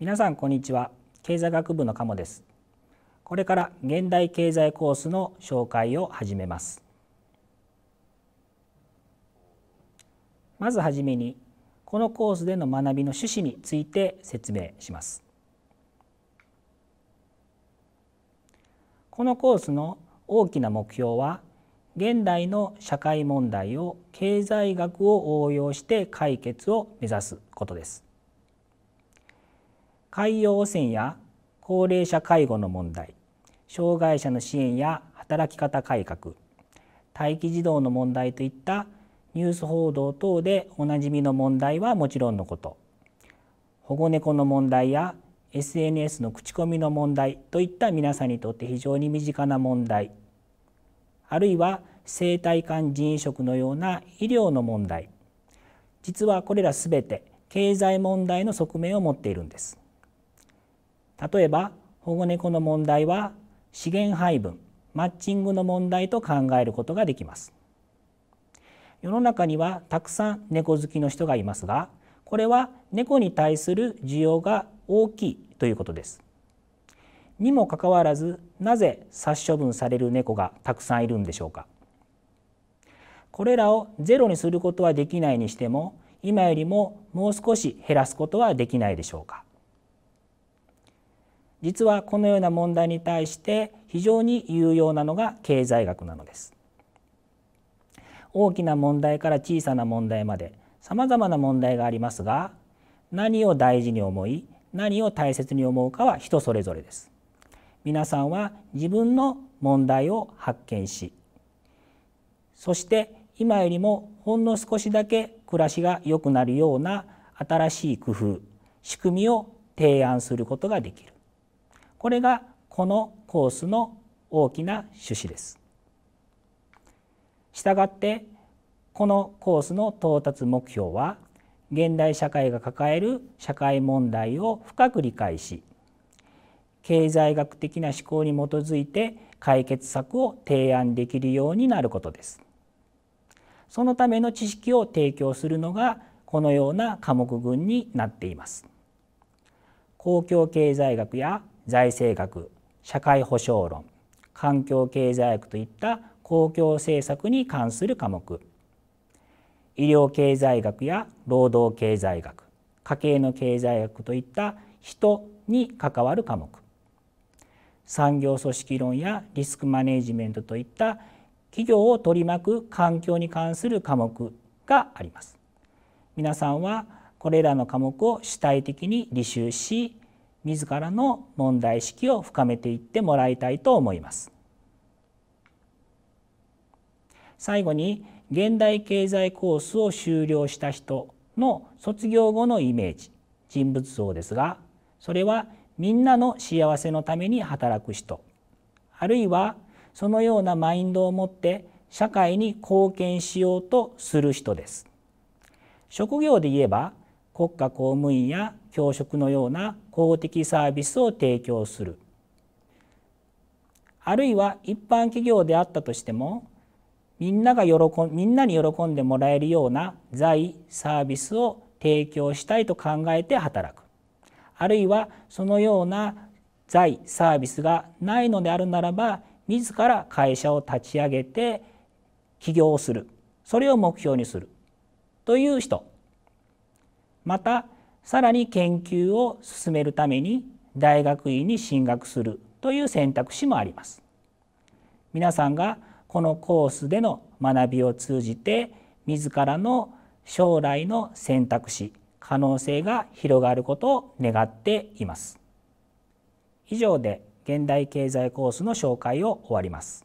皆さんこんにちは経済学部の鴨ですこれから現代経済コースの紹介を始めますまずはじめにこのコースでの学びの趣旨について説明しますこのコースの大きな目標は現代の社会問題を経済学を応用して解決を目指すことです海洋汚染や高齢者介護の問題障害者の支援や働き方改革待機児童の問題といったニュース報道等でおなじみの問題はもちろんのこと保護猫の問題や SNS の口コミの問題といった皆さんにとって非常に身近な問題あるいは生体感腎移植のような医療の問題実はこれら全て経済問題の側面を持っているんです。例えば保護猫の問題は資源配分マッチングの問題と考えることができます世の中にはたくさん猫好きの人がいますがこれは猫に対する需要が大きいということですにもかかわらずなぜ殺処分される猫がたくさんいるんでしょうかこれらをゼロにすることはできないにしても今よりももう少し減らすことはできないでしょうか実はこのような問題に対して非常に有用なのが経済学なのです。大きな問題から小さな問題までさまざまな問題がありますが何を大事に思い何を大切に思うかは人それぞれです。皆さんは自分の問題を発見しそして今よりもほんの少しだけ暮らしが良くなるような新しい工夫仕組みを提案することができるこれがこのコースの大きな趣旨です。したがってこのコースの到達目標は現代社会が抱える社会問題を深く理解し経済学的な思考に基づいて解決策を提案できるようになることです。そのための知識を提供するのがこのような科目群になっています。公共経済学や財政学社会保障論環境経済学といった公共政策に関する科目医療経済学や労働経済学家計の経済学といった人に関わる科目産業組織論やリスクマネジメントといった企業を取り巻く環境に関する科目があります皆さんはこれらの科目を主体的に履修し自らの問題意識を深めていってもらいたいと思います。最後に現代経済コースを修了した人の卒業後のイメージ人物像ですがそれはみんなの幸せのために働く人あるいはそのようなマインドを持って社会に貢献しようとする人です。職業で言えば国家公務員や教職のような公的サービスを提供するあるいは一般企業であったとしてもみんなが喜みんなに喜んでもらえるような財サービスを提供したいと考えて働くあるいはそのような財サービスがないのであるならば自ら会社を立ち上げて起業するそれを目標にするという人またさらに研究を進めるために大学院に進学するという選択肢もあります。皆さんがこのコースでの学びを通じて自らの将来の選択肢可能性が広がることを願っています。以上で現代経済コースの紹介を終わります。